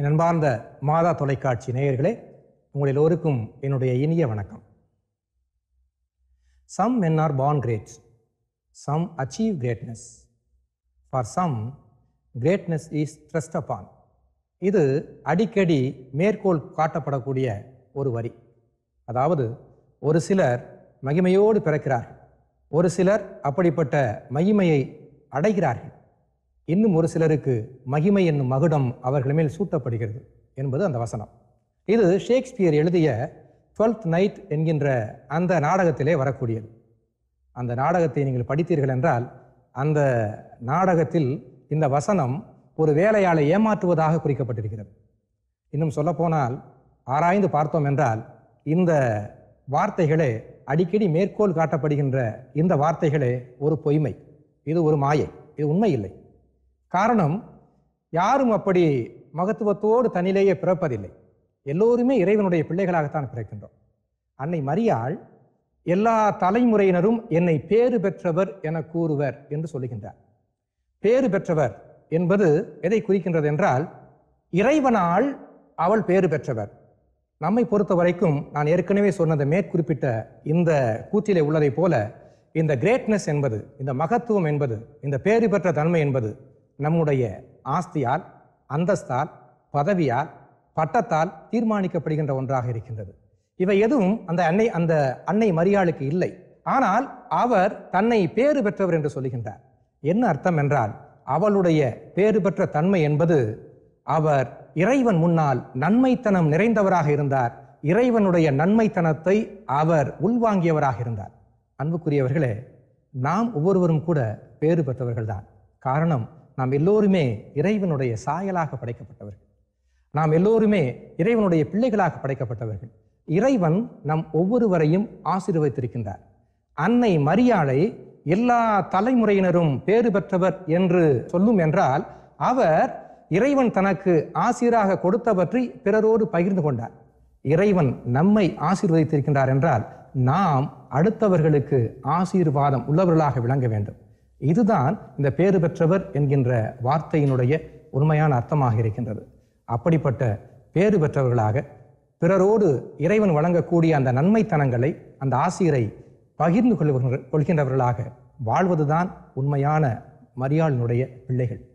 என் அன்பார்ந்த மாதா தொலைக்காட்சி நேயர்களே உங்கள் எல்லோருக்கும் என்னுடைய இனிய வணக்கம் some men are born great some achieve greatness for some greatness is thrust upon இது அடிக்கடி மேற்கோள் காட்டப்படக்கூடிய ஒரு வரி அதாவது ஒரு சிலர் மகிமையோடு பிறக்கிறார்கள் ஒரு சிலர் அப்படிப்பட்ட மகிமையை அடைகிறார்கள் இன்னும் ஒரு சிலருக்கு மகிமை என்னும் மகுடம் அவர்கள் மேல் சூட்டப்படுகிறது என்பது அந்த வசனம் இது ஷேக்ஸ்பியர் எழுதிய டுவெல்த் நைட் என்கின்ற அந்த நாடகத்திலே வரக்கூடியது அந்த நாடகத்தை நீங்கள் படித்தீர்கள் என்றால் அந்த நாடகத்தில் இந்த வசனம் ஒரு வேலையாளை ஏமாற்றுவதாக குறிக்கப்பட்டிருக்கிறது இன்னும் சொல்லப்போனால் ஆராய்ந்து பார்த்தோம் என்றால் இந்த வார்த்தைகளே அடிக்கடி மேற்கோள் காட்டப்படுகின்ற இந்த வார்த்தைகளே ஒரு பொய்மை இது ஒரு மாயை இது உண்மை இல்லை காரணம் யாரும் அப்படி மகத்துவத்தோடு தன்னிலேயே பிறப்பதில்லை எல்லோருமே இறைவனுடைய பிள்ளைகளாகத்தான் பிறக்கின்றோம் அன்னை மரியாள் எல்லா தலைமுறையினரும் என்னை பேறு பெற்றவர் என கூறுவர் என்று சொல்லுகின்றார் பேறு பெற்றவர் என்பது எதை குறிக்கின்றது என்றால் இறைவனால் அவள் பேறு பெற்றவர் நம்மை பொறுத்த வரைக்கும் நான் ஏற்கனவே சொன்னது மேற்குறிப்பிட்ட இந்த கூத்திலே உள்ளதை போல இந்த கிரேட்னஸ் என்பது இந்த மகத்துவம் என்பது இந்த பேறு பெற்ற தன்மை என்பது நம்முடைய ஆஸ்தியால் அந்தஸ்தால் பதவியால் பட்டத்தால் தீர்மானிக்கப்படுகின்ற ஒன்றாக இருக்கின்றது இவை எதுவும் அந்த அன்னை அந்த அன்னை மரியாளுக்கு இல்லை ஆனால் அவர் தன்னை பேறு பெற்றவர் என்று சொல்லுகின்றார் என்ன அர்த்தம் என்றால் அவளுடைய பேறு பெற்ற தன்மை என்பது அவர் இறைவன் முன்னால் நன்மைத்தனம் நிறைந்தவராக இருந்தார் இறைவனுடைய நன்மைத்தனத்தை அவர் உள்வாங்கியவராக இருந்தார் அன்புக்குரியவர்களே நாம் ஒவ்வொருவரும் கூட பேறு பெற்றவர்கள்தான் காரணம் நாம் எல்லோருமே இறைவனுடைய சாயலாக படைக்கப்பட்டவர்கள் நாம் எல்லோருமே இறைவனுடைய பிள்ளைகளாக படைக்கப்பட்டவர்கள் இறைவன் நம் ஒவ்வொருவரையும் ஆசீர்வதித்திருக்கின்றார் அன்னை மரியாளை எல்லா தலைமுறையினரும் பேறு பெற்றவர் என்று சொல்லும் என்றால் அவர் இறைவன் தனக்கு ஆசிராக கொடுத்த பற்றி பிறரோடு பகிர்ந்து கொண்டார் இறைவன் நம்மை ஆசீர்வதித்திருக்கின்றார் என்றால் நாம் அடுத்தவர்களுக்கு ஆசீர்வாதம் உள்ளவர்களாக விளங்க வேண்டும் இதுதான் இந்த பேறு பெற்றவர் என்கின்ற வார்த்தையினுடைய உண்மையான அர்த்தமாக இருக்கின்றது அப்படிப்பட்ட பேறு பெற்றவர்களாக பிறரோடு இறைவன் வழங்கக்கூடிய அந்த நன்மைத்தனங்களை அந்த ஆசிரியரை பகிர்ந்து கொள்கின்ற கொள்கின்றவர்களாக வாழ்வதுதான் உண்மையான மரியாளினுடைய பிள்ளைகள்